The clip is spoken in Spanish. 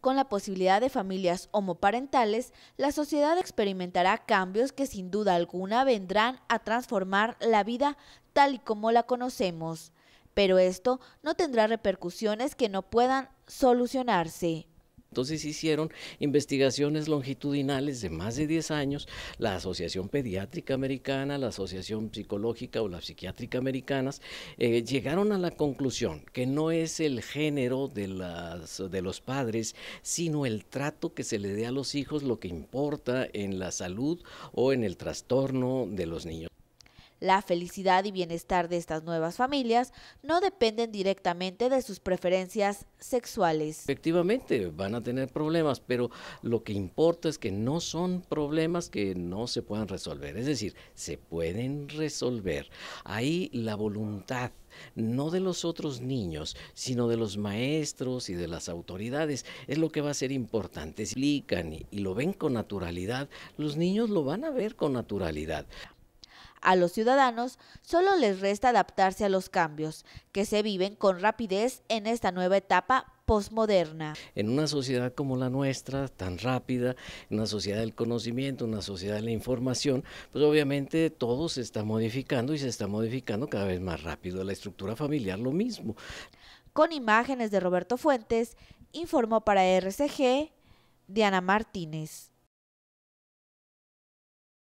Con la posibilidad de familias homoparentales, la sociedad experimentará cambios que sin duda alguna vendrán a transformar la vida tal y como la conocemos, pero esto no tendrá repercusiones que no puedan solucionarse. Entonces hicieron investigaciones longitudinales de más de 10 años, la Asociación Pediátrica Americana, la Asociación Psicológica o la Psiquiátrica Americanas, eh, llegaron a la conclusión que no es el género de, las, de los padres, sino el trato que se le dé a los hijos lo que importa en la salud o en el trastorno de los niños. La felicidad y bienestar de estas nuevas familias no dependen directamente de sus preferencias sexuales. Efectivamente, van a tener problemas, pero lo que importa es que no son problemas que no se puedan resolver, es decir, se pueden resolver. Ahí la voluntad no de los otros niños, sino de los maestros y de las autoridades, es lo que va a ser importante. Explican y lo ven con naturalidad, los niños lo van a ver con naturalidad. A los ciudadanos solo les resta adaptarse a los cambios que se viven con rapidez en esta nueva etapa postmoderna. En una sociedad como la nuestra, tan rápida, una sociedad del conocimiento, una sociedad de la información, pues obviamente todo se está modificando y se está modificando cada vez más rápido. La estructura familiar lo mismo. Con imágenes de Roberto Fuentes, informó para RCG Diana Martínez.